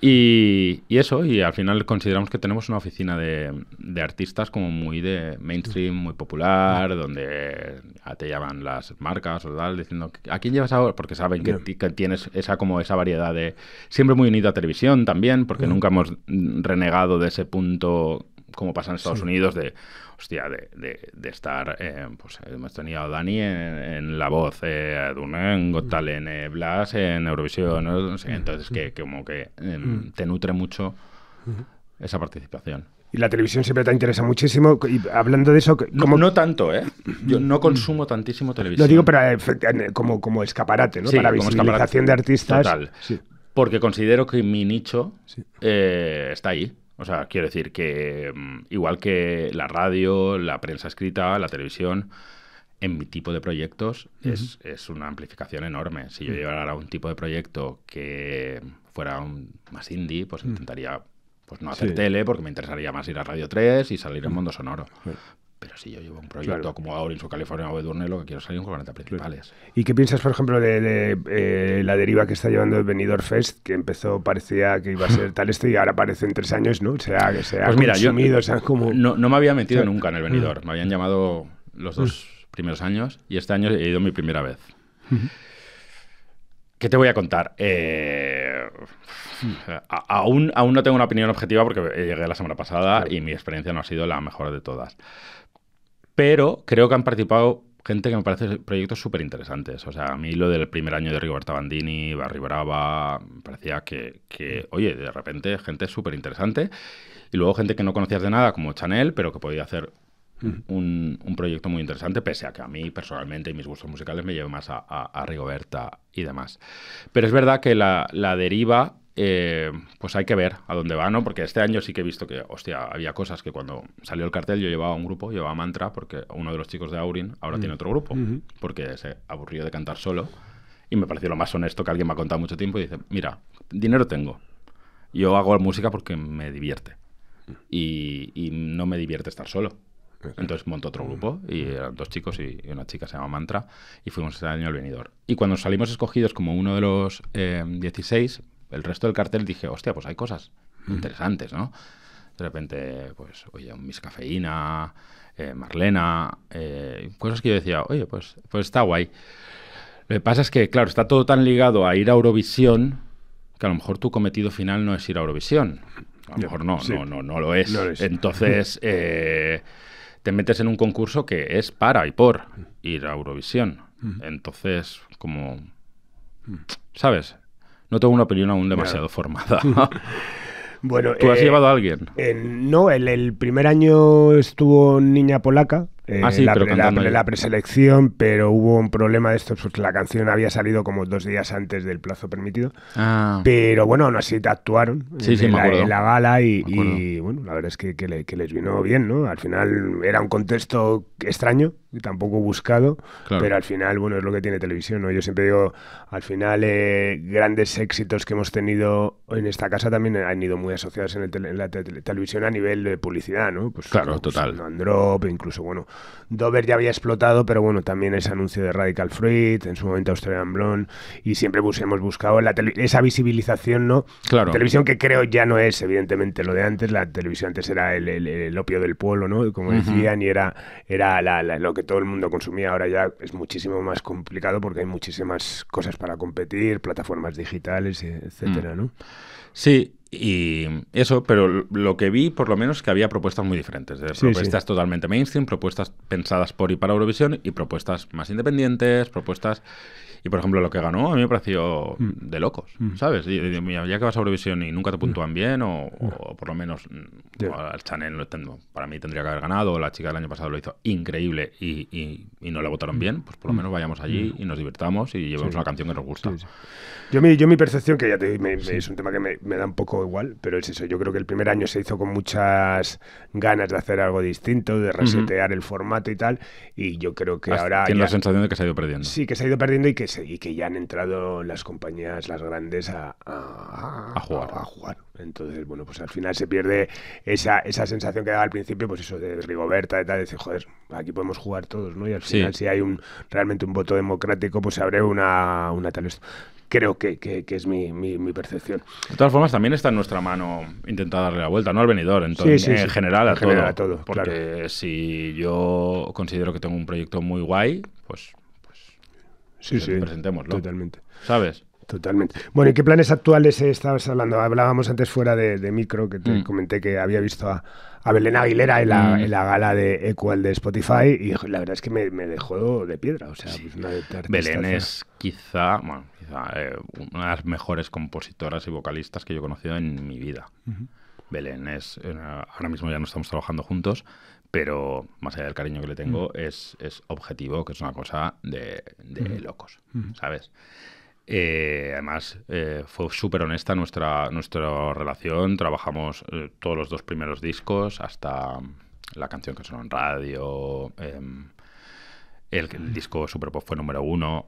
Y, eso, y al final consideramos que tenemos una oficina de, artistas como muy de mainstream, muy popular, donde te llaman las marcas o tal, diciendo, ¿a quién llevas ahora? Porque saben que, tienes esa como esa variedad de... Siempre muy unido a televisión también, porque nunca hemos renegado de ese punto como pasa en Estados Unidos, de hostia, de, estar, eh, pues eh, hemos tenido Dani en, La Voz, eh, a mm. en Got eh, Blas en Eurovisión, mm. entonces que, como que em, mm. te nutre mucho esa participación. Y la televisión siempre te interesa muchísimo. Y hablando de eso, como... No, tanto, ¿eh? Yo no consumo tantísimo televisión. Lo digo pero, como, como escaparate, ¿no? Para como visibilización de artistas. Porque considero que mi nicho está ahí. O sea, quiero decir que mm, igual que la radio, la prensa escrita, la televisión, en mi tipo de proyectos es, una amplificación enorme. Si yo mm. llevara un tipo de proyecto que fuera un, más indie, pues mm. intentaría pues no hacer tele porque me interesaría más ir a Radio 3 y salir al Mundo Sonoro. Pero si yo llevo un proyecto como Orange o California o Edurne, lo que quiero salir con 40 principales. ¿Y qué piensas, por ejemplo, de, eh, la deriva que está llevando el Venidor Fest, que empezó, parecía que iba a ser <laughs> tal este y ahora parece en tres años, ¿no? O sea, que se ha pues mira, consumido, o sea, como... No, me había metido nunca en el Venidor mm. Me habían llamado los dos mm. primeros años y este año he ido mi primera vez. ¿Qué te voy a contar? Eh, aún, no tengo una opinión objetiva porque eh, llegué la semana pasada y mi experiencia no ha sido la mejor de todas. Pero creo que han participado gente que me parece proyectos súper interesantes. O sea, a mí lo del primer año de Rigoberta Bandini, Barry Brava, me parecía que, oye, de repente gente súper interesante. Y luego gente que no conocías de nada, como Chanel, pero que podía hacer un, proyecto muy interesante, pese a que a mí personalmente y mis gustos musicales me llevan más a, a, a, Rigoberta y demás. Pero es verdad que la, la deriva eh, pues hay que ver a dónde va, ¿no? Porque este año sí que he visto que, hostia, había cosas que cuando salió el cartel yo llevaba un grupo, llevaba Mantra, porque uno de los chicos de Aurin ahora tiene mm. otro grupo, porque se aburrió de cantar solo. Y me pareció lo más honesto que alguien me ha contado mucho tiempo y dice, mira, dinero tengo. Yo hago música porque me divierte. Mm. Y, no me divierte estar solo. Entonces montó otro mm. grupo y eran dos chicos y una chica se llama Mantra y fuimos este año al venidor. Y cuando salimos escogidos como uno de los eh, 16, el resto del cartel dije, hostia, pues hay cosas interesantes, ¿no? De repente, pues, oye, mis Miss Cafeína, eh, Marlena, eh, cosas que yo decía, oye, pues, pues está guay. Lo que pasa es que, claro, está todo tan ligado a ir a Eurovisión que a lo mejor tu cometido final no es ir a Eurovisión. A lo mejor no, no, no, no lo es. Entonces, <laughs> eh, te metes en un concurso que es para y por ir a Eurovisión. Entonces, como... ¿Sabes? No tengo una opinión aún demasiado formada. <laughs> bueno, ¿Tú has eh, llevado a alguien? no, el, el primer año estuvo niña polaca, eh, ah, la, preselección, pero hubo un problema de esto, porque la canción había salido como dos días antes del plazo permitido. Ah. Pero bueno, aún así actuaron en, la, gala y, bueno, la verdad es que, que, les vino bien, ¿no? Al final era un contexto extraño, tampoco buscado, pero al final, bueno, es lo que tiene televisión, ¿no? Yo siempre digo, al final, eh, grandes éxitos que hemos tenido en esta casa también han ido muy asociados en, la televisión a nivel de publicidad, ¿no? Pues, claro, pues, total. incluso, bueno, Dover ya había explotado, pero bueno, también ese anuncio de Radical Fruit, en su momento Australian Blonde, y siempre hemos buscado esa visibilización, ¿no? televisión que creo ya no es, evidentemente, lo de antes, la televisión antes era el, opio del pueblo, ¿no? Como decían, y era, era lo que todo el mundo consumía. Ahora ya es muchísimo más complicado porque hay muchísimas cosas para competir, plataformas digitales, e-, etcétera, mm. ¿no? Sí, y eso, pero lo que vi, por lo menos, que había propuestas muy diferentes. propuestas totalmente mainstream, propuestas pensadas por y para Eurovisión, y propuestas más independientes, propuestas... Y, por ejemplo, lo que ganó a mí me pareció mm. de locos, mm. ¿sabes? ya que vas a Eurovisión y nunca te puntúan bien, o por lo menos al Chanel lo para mí tendría que haber ganado, la chica del año pasado lo hizo increíble y, no la votaron mm. bien, pues por lo mm. menos vayamos allí mm. y nos divirtamos y llevemos una canción que nos gusta. Yo, mi, yo mi percepción, que ya te me, es un tema que me, da un poco igual, pero es eso, yo creo que el primer año se hizo con muchas ganas de hacer algo distinto, de resetear el formato y tal, y yo creo que ahora... Tiene la sensación de que se ha ido perdiendo. Sí, que se ha ido perdiendo y que, y que ya han entrado las compañías, las grandes, a a jugar. Entonces, bueno, pues al final se pierde esa, esa sensación que daba al principio, pues eso de Rigoberta, de tal, de decir, joder, aquí podemos jugar todos, ¿no? Y al final, si hay un realmente un voto democrático, pues se abre una, una tal creo que, es mi, mi, percepción. De todas formas, también está en nuestra mano intentar darle la vuelta, ¿no? Al venidor, en general, a, todo, a todo. Porque si yo considero que tengo un proyecto muy guay, pues, pues sí, pues sí, Totalmente. ¿Sabes? Totalmente. Bueno, ¿y qué planes actuales estabas hablando? Hablábamos antes fuera de, micro, que te mm. comenté que había visto a, a Belén Aguilera en la, mm. gala de Equal de Spotify y la verdad es que me, dejó de piedra. O sea, pues, Belén es quizá, eh, una de las mejores compositoras y vocalistas que yo he conocido en mi vida. Belén es, eh, ahora mismo ya no estamos trabajando juntos, pero más allá del cariño que le tengo, mm. es, objetivo, que es una cosa de, locos, ¿sabes? Eh, además, eh, fue súper honesta nuestra, nuestra relación. Trabajamos eh, todos los dos primeros discos, hasta mm, la canción que sonó en radio. Em, el, el disco Pop fue número uno.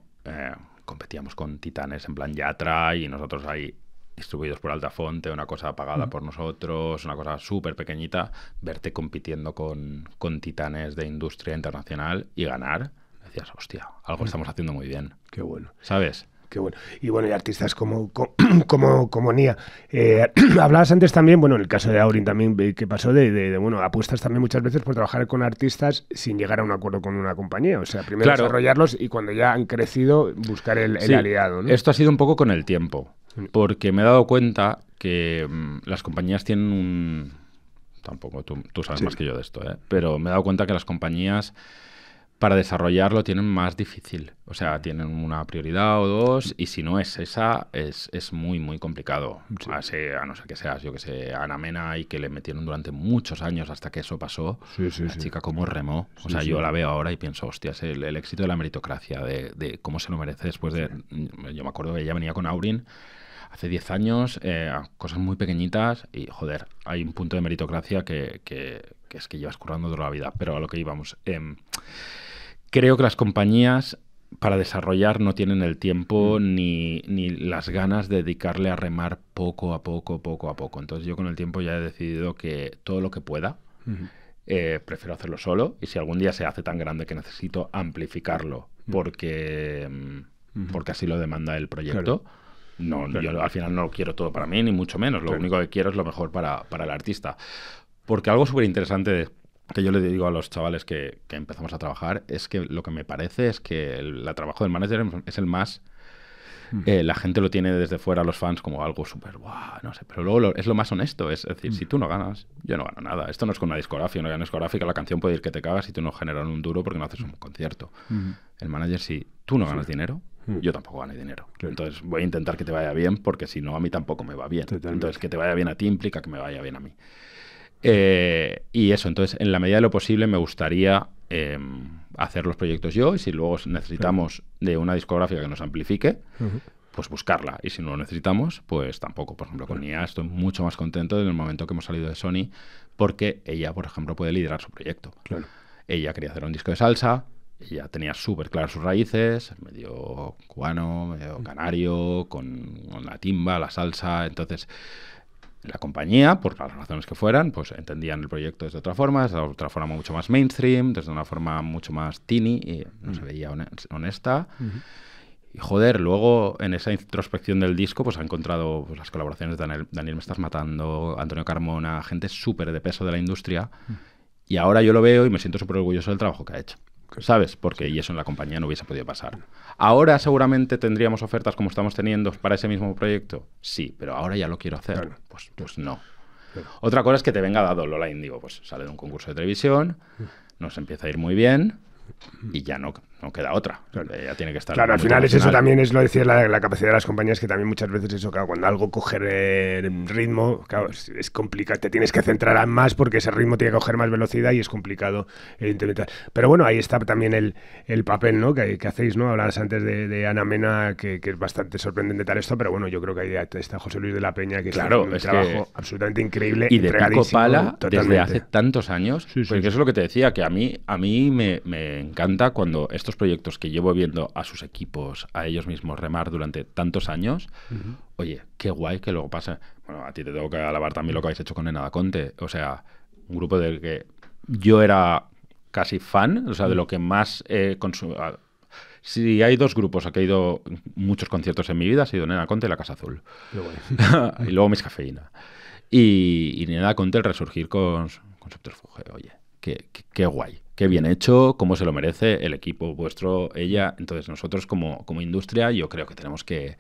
competíamos con titanes en plan Yatra y nosotros ahí distribuidos por Altafonte, una cosa pagada mm. por nosotros, una cosa súper pequeñita, verte compitiendo con, con, titanes de industria internacional y ganar, decías, hostia, algo mm. estamos haciendo muy bien. Qué bueno. ¿Sabes? Qué bueno. Y bueno, y artistas como, <clears throat> como, como Nia. Eh, <clears throat> hablabas antes también, bueno, en el caso de Aurin también, que pasó de, bueno, apuestas también muchas veces por trabajar con artistas sin llegar a un acuerdo con una compañía. O sea, primero desarrollarlos y cuando ya han crecido, buscar el, aliado. ¿no? Esto ha sido un poco con el tiempo, mm. porque me he dado cuenta que mm, las compañías tienen un. Tampoco, tú, sabes más que yo de esto, ¿eh? pero me he dado cuenta que las compañías para desarrollarlo tienen más difícil. O sea, tienen una prioridad o dos, y si no es esa, es, muy, muy complicado. A, no ser que seas, yo que sé, Ana Mena y que le metieron durante muchos años hasta que eso pasó. Sí, sí, la chica como Remo, O sea, yo la veo ahora y pienso, hostias, el, éxito de la meritocracia, de, cómo se lo merece después de. Yo me acuerdo que ella venía con Aurin hace 10 años, eh, cosas muy pequeñitas, y joder, hay un punto de meritocracia que, es que llevas currando toda la vida. Pero a lo que íbamos. Em, creo que las compañías para desarrollar no tienen el tiempo mm. ni, las ganas de dedicarle a remar poco a poco, poco a poco. Entonces yo con el tiempo ya he decidido que todo lo que pueda, eh, prefiero hacerlo solo y si algún día se hace tan grande que necesito amplificarlo mm. porque, mm, porque así lo demanda el proyecto. No, yo al final no lo quiero todo para mí, ni mucho menos. Lo único que quiero es lo mejor para, el artista. Porque algo súper interesante que yo le digo a los chavales que, empezamos a trabajar es que lo que me parece es que el, trabajo del manager es el más... Hmm. Eh, la gente lo tiene desde fuera, los fans, como algo súper guau, no sé, pero luego es lo más honesto, es, decir, si hmm. tú no ganas, yo no gano nada, esto no es con una discografía, no gana discográfica, la canción puede ir que te cagas y tú no generas un duro porque no haces un hmm. concierto. El manager, si tú no ganas dinero, yo tampoco gano dinero. Entonces voy a intentar que te vaya bien porque si no, a mí tampoco me va bien. Entonces, que te vaya bien a ti implica que me vaya bien a mí. Eh, y eso, entonces, en la medida de lo posible me gustaría em, hacer los proyectos yo y si luego necesitamos de una discográfica que nos amplifique, pues buscarla. Y si no lo necesitamos, pues tampoco. Por ejemplo, con IA estoy mucho más contento en el momento que hemos salido de Sony porque ella, por ejemplo, puede liderar su proyecto. Claro. Ella quería hacer un disco de salsa, ella tenía súper claras sus raíces, medio cubano, medio canario, con, la timba, la salsa. Entonces, la compañía, por las razones que fueran, pues entendían el proyecto desde otra forma, desde otra forma mucho más mainstream, desde una forma mucho más teeny y no se mm. veía honesta. Y joder, luego en esa introspección del disco, pues ha encontrado pues, las colaboraciones de Daniel, Me Estás Matando, Antonio Carmona, gente súper de peso de la industria. Mm. Y ahora yo lo veo y me siento súper orgulloso del trabajo que ha hecho. ¿Sabes? Porque y eso en la compañía no hubiese podido pasar. Ahora seguramente tendríamos ofertas como estamos teniendo para ese mismo proyecto. Sí, pero ahora ya lo quiero hacer. Pues, pues no. Otra cosa es que te venga dado Lola Digo, pues sale de un concurso de televisión, mm. nos empieza a ir muy bien y ya no no queda otra. Claro. Eh, tiene que estar. Claro, al final es eso también, es lo decía la, la, capacidad de las compañías, que también muchas veces eso, claro, cuando algo coge ritmo, claro, es, complicado, te tienes que centrar más porque ese ritmo tiene que coger más velocidad y es complicado interpretar. Pero bueno, ahí está también el, el papel ¿no? que, hacéis, ¿no? Hablabas antes de, Ana Mena, que, es bastante sorprendente tal esto, pero bueno, yo creo que ahí está José Luis de la Peña, que claro, un es trabajo absolutamente increíble. Y de pico pala desde hace tantos años, porque eso es lo que te decía, que a mí, a mí me, encanta cuando estos proyectos que llevo viendo a sus equipos, a ellos mismos remar durante tantos años, oye, qué guay que luego pasa. Bueno, a ti te tengo que alabar también lo que habéis hecho con Enada Conte. O sea, un grupo del que yo era casi fan, o sea, de lo que más he consumido. Si hay dos grupos a que he ido muchos conciertos en mi vida, ha sido Nena Conte y La Casa Azul. <laughs> y luego mis cafeína. Y, Nena Conte el resurgir con, con Subterfuge. Oye, qué guay qué bien hecho, cómo se lo merece el equipo vuestro, ella. Entonces nosotros como, como industria yo creo que tenemos que,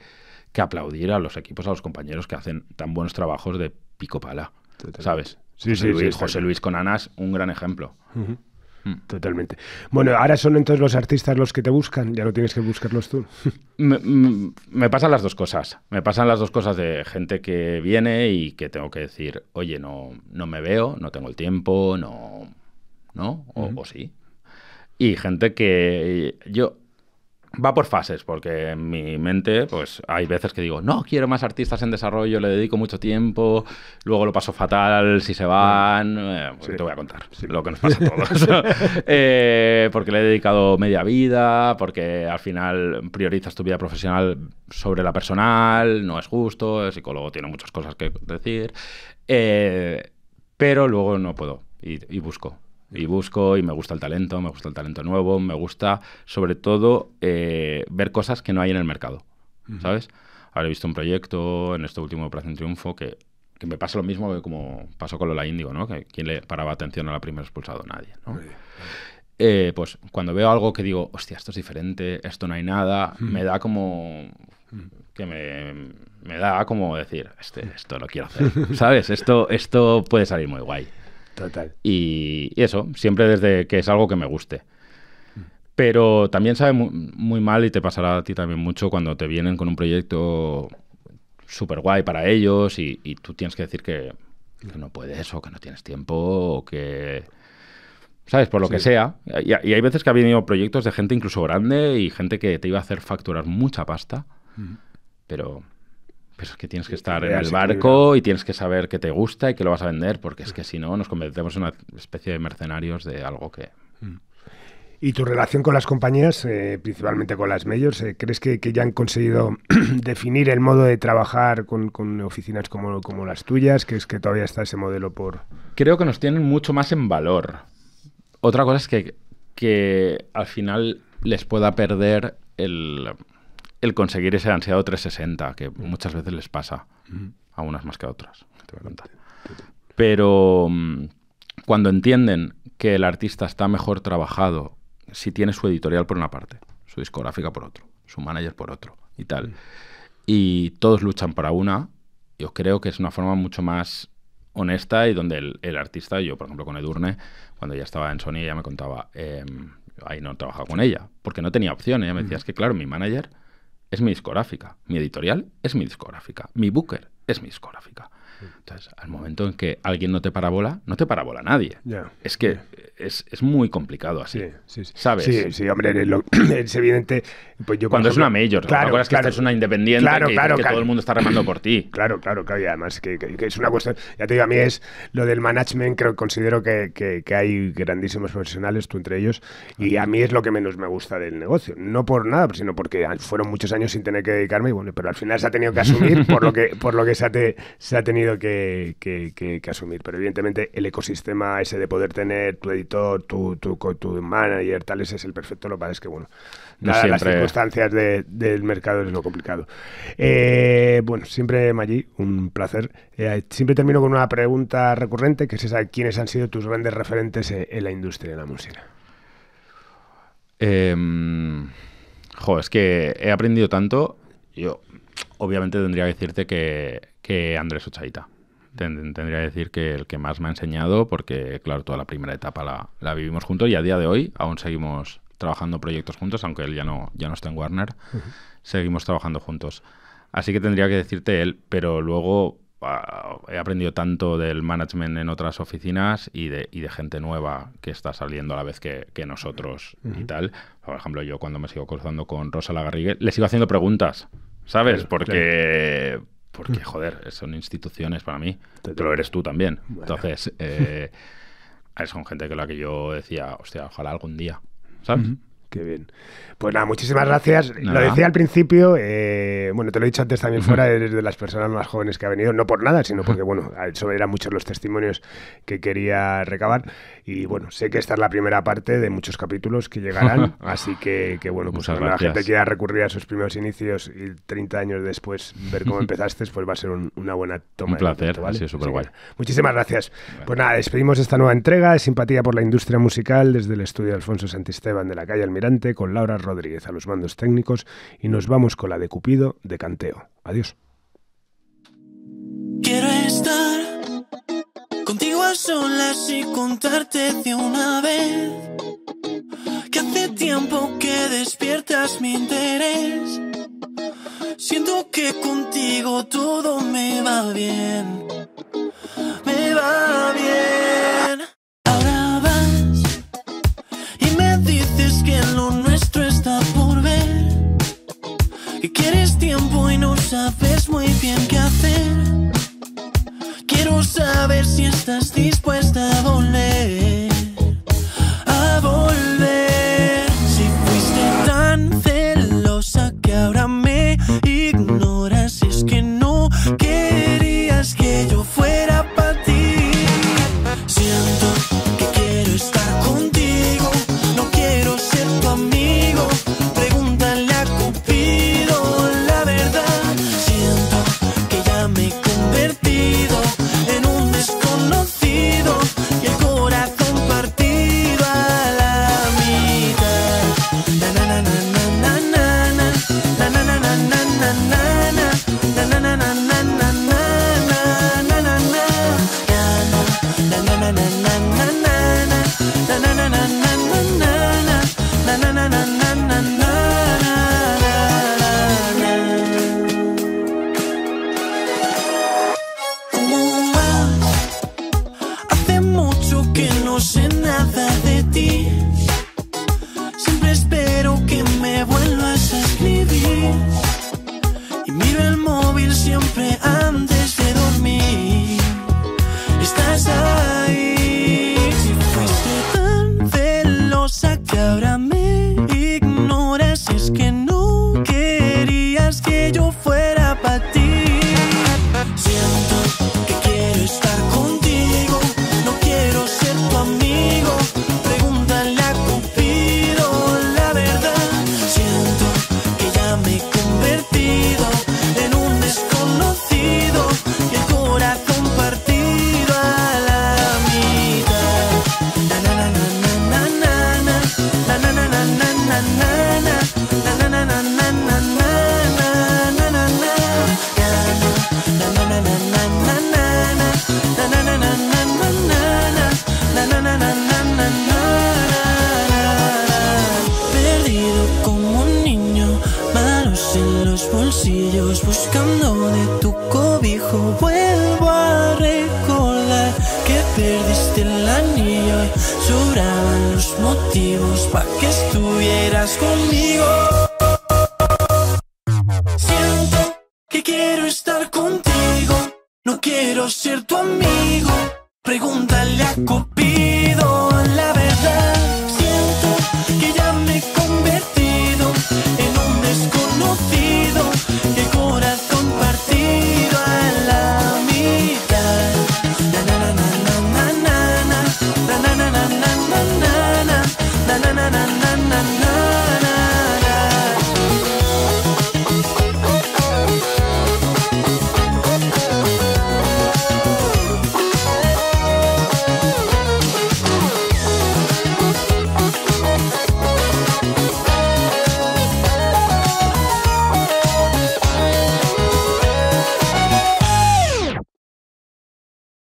aplaudir a los equipos, a los compañeros que hacen tan buenos trabajos de pico pala, ¿sabes? Sí, sí, sí, José Luis Conanas, un gran ejemplo. Mm. Totalmente. Bueno, ahora son entonces los artistas los que te buscan, ya no tienes que buscarlos tú. <laughs> Mm, me, pasan las dos cosas. Me pasan las dos cosas de gente que viene y que tengo que decir, oye, no, no me veo, no tengo el tiempo, no, ¿no? O, sí. Y gente que yo va por fases, porque en mi mente, pues hay veces que digo, no, quiero más artistas en desarrollo, le dedico mucho tiempo, luego lo paso fatal, si se van, eh, pues, te voy a contar lo que nos pasa a todos. <laughs> Eh, porque le he dedicado media vida, porque al final priorizas tu vida profesional sobre la personal, no es justo, el psicólogo tiene muchas cosas que decir, eh, pero luego no puedo y busco y busco y me gusta el talento, me gusta el talento nuevo, me gusta sobre todo eh, ver cosas que no hay en el mercado, ¿sabes? Ahora he visto un proyecto en este último Operación Triunfo que, me pasa lo mismo que como pasó con Lola Índigo, ¿no? Que quién le paraba atención a la primera expulsado, nadie, ¿no? Eh, pues cuando veo algo que digo, hostia, esto es diferente, esto no hay nada, me da como que me, me, da como decir, este, esto lo quiero hacer, <laughs> ¿sabes? Esto, esto puede salir muy guay. Total. Y, eso, siempre desde que es algo que me guste. Pero también sabe muy, mal y te pasará a ti también mucho cuando te vienen con un proyecto súper guay para ellos y, tú tienes que decir que, no puedes o que no tienes tiempo o que... ¿Sabes? Por lo que sea. Y, hay veces que ha venido proyectos de gente incluso grande y gente que te iba a hacer facturar mucha pasta, pero pero es que tienes que estar en el barco y tienes que saber que te gusta y que lo vas a vender, porque es que si no nos convertimos en una especie de mercenarios de algo que... Mm. ¿Y tu relación con las compañías, eh, principalmente con las medios, eh, crees que, ya han conseguido <clears throat> definir el modo de trabajar con, con oficinas como, como, las tuyas? que es que todavía está ese modelo por...? Creo que nos tienen mucho más en valor. Otra cosa es que, que al final les pueda perder el el conseguir ese ansiado 360, que mm. muchas veces les pasa, mm. a unas más que a otras. Pero mm, cuando entienden que el artista está mejor trabajado si tiene su editorial por una parte, su discográfica por otro, su manager por otro y tal, y todos luchan para una, yo creo que es una forma mucho más honesta y donde el, artista, yo por ejemplo con Edurne, cuando ya estaba en Sony, ella me contaba, em, ahí no trabajaba con ella, porque no tenía opciones ella me decía, es que claro, mi manager es mi discográfica, mi editorial es mi discográfica, mi booker es mi discográfica. Entonces, al momento en que alguien no te parabola, no te parabola nadie. es que es, es, muy complicado así. Sí, sí, sí. ¿Sabes? Sí, hombre, <clears throat> es evidente. Pues yo, Cuando es una mayor, claro, claro, que es una independiente claro, que, que todo el mundo está remando por ti. <clears throat> Claro, claro, claro. Y además que, es una cuestión. Ya te digo, a mí es lo del management, creo considero que, que hay grandísimos profesionales, tú entre ellos, y a mí es lo que menos me gusta del negocio. No por nada, sino porque fueron muchos años sin tener que dedicarme, y bueno, pero al final se ha tenido que asumir por lo que, por lo que se ha, tenido que, asumir. Pero evidentemente el ecosistema ese de poder tener tu editor, tu, manager, tal, ese es el perfecto. Lo que es que, bueno, nada, las circunstancias del mercado es lo complicado. Eh, bueno, siempre, Maggi, un placer. Eh, siempre termino con una pregunta recurrente, que es esa, ¿quiénes han sido tus grandes referentes en, la industria de la música? Em, jo, es que he aprendido tanto. Yo obviamente tendría que decirte que, que Andrés Ochaita. tendría que decir que el que más me ha enseñado, porque claro, toda la primera etapa la, vivimos juntos y a día de hoy aún seguimos trabajando proyectos juntos, aunque él ya no, ya no está en Warner, seguimos trabajando juntos. Así que tendría que decirte él, pero luego ah, he aprendido tanto del management en otras oficinas y de, gente nueva que está saliendo a la vez que, nosotros y tal. Por ejemplo, yo cuando me sigo cruzando con Rosa Lagarrigue, le sigo haciendo preguntas. ¿sabes? porque, porque, mm. joder, son instituciones para mí, pero eres tú también. Entonces, eh, son gente con la que yo decía, hostia, ojalá algún día, ¿sabes? Qué bien. Pues nada, muchísimas gracias. Lo decía al principio, eh, bueno, te lo he dicho antes también fuera, <laughs> eres de las personas más jóvenes que ha venido, no por nada, sino porque, <laughs> bueno, eso eran muchos los testimonios que quería recabar. Y bueno, sé que esta es la primera parte de muchos capítulos que llegarán, <laughs> así que, bueno, pues cuando la gente quiera recurrir a sus primeros inicios y 30 años después ver cómo <laughs> empezaste, pues va a ser una buena toma. Un placer, súper guay. Muchísimas gracias. Pues nada, despedimos esta nueva entrega de Simpatía por la Industria Musical desde el estudio de Alfonso Santisteban de la calle Almirante con Laura Rodríguez a los mandos técnicos y nos vamos con la de Cupido de Canteo. Adiós. Quiero estar Contigo a solas y contarte de una vez que hace tiempo que despiertas mi interés. Siento que contigo todo me va bien, me va bien. Ahora vas y me dices que lo nuestro está por ver, que quieres tiempo y no sabes muy bien qué hacer. A ver si estás dispuesta a volver.